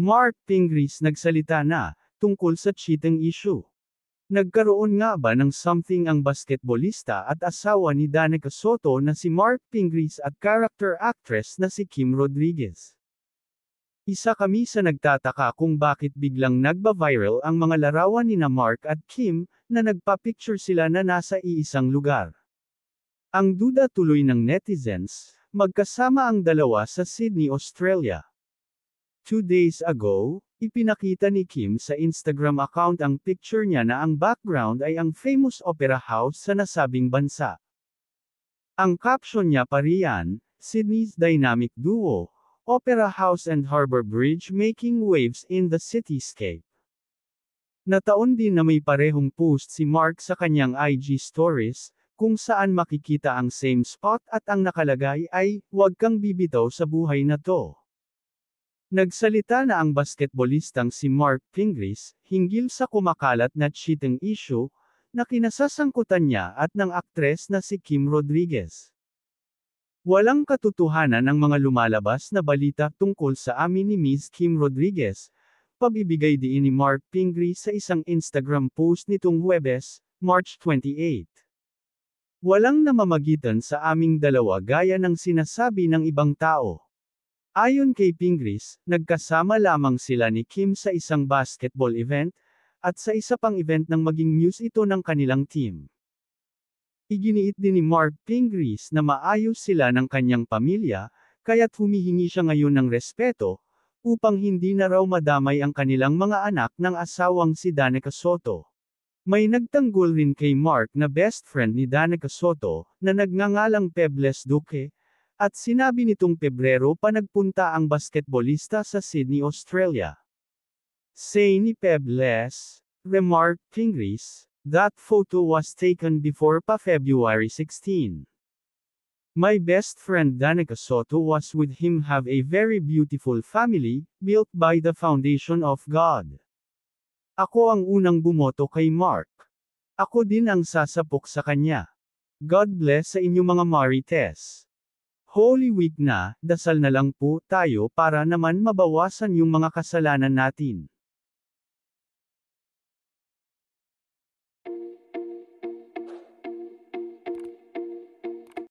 Mark Tingris nagsalita na, tungkol sa cheating issue. Nagkaroon nga ba ng something ang basketbolista at asawa ni Danica Soto na si Mark Pingris at character actress na si Kim Rodriguez? Isa kami sa nagtataka kung bakit biglang nagba-viral ang mga larawan ni na Mark at Kim, na nagpa-picture sila na nasa iisang lugar. Ang duda tuloy ng netizens, magkasama ang dalawa sa Sydney, Australia. Two days ago, ipinakita ni Kim sa Instagram account ang picture niya na ang background ay ang famous opera house sa nasabing bansa. Ang caption niya pa riyan, Sydney's dynamic duo, Opera House and Harbour Bridge making waves in the cityscape. Nataon din na may parehong post si Mark sa kanyang IG stories, kung saan makikita ang same spot at ang nakalagay ay, huwag kang bibitaw sa buhay na to. Nagsalita na ang basketbolistang si Mark Pingris, hinggil sa kumakalat na cheating issue, na kinasasangkutan niya at ng aktres na si Kim Rodriguez. Walang katotohanan ang mga lumalabas na balita tungkol sa amin ni Ms. Kim Rodriguez, pabibigay diin ni Mark Pingree sa isang Instagram post nitong Huwebes, March 28. Walang namamagitan sa aming dalawa gaya ng sinasabi ng ibang tao. Ayon kay Pingris, nagkasama lamang sila ni Kim sa isang basketball event, at sa isa pang event nang maging news ito ng kanilang team. Iginiit din ni Mark Pingris na maayos sila ng kanyang pamilya, kaya't humihingi siya ngayon ng respeto, upang hindi na raw madamay ang kanilang mga anak ng asawang si Danica Soto. May nagtanggol rin kay Mark na best friend ni Danica Soto, na nagngangalang Pebles Duque, at sinabi nitong Pebrero pa nagpunta ang basketbolista sa Sydney, Australia. Say ni Pebles, remarked Kingris, that photo was taken before pa February 16. My best friend Danica Soto was with him have a very beautiful family, built by the foundation of God. Ako ang unang bumoto kay Mark. Ako din ang sasapok sa kanya. God bless sa inyo mga Marites. Holy Week na, dasal na lang po tayo para naman mabawasan yung mga kasalanan natin.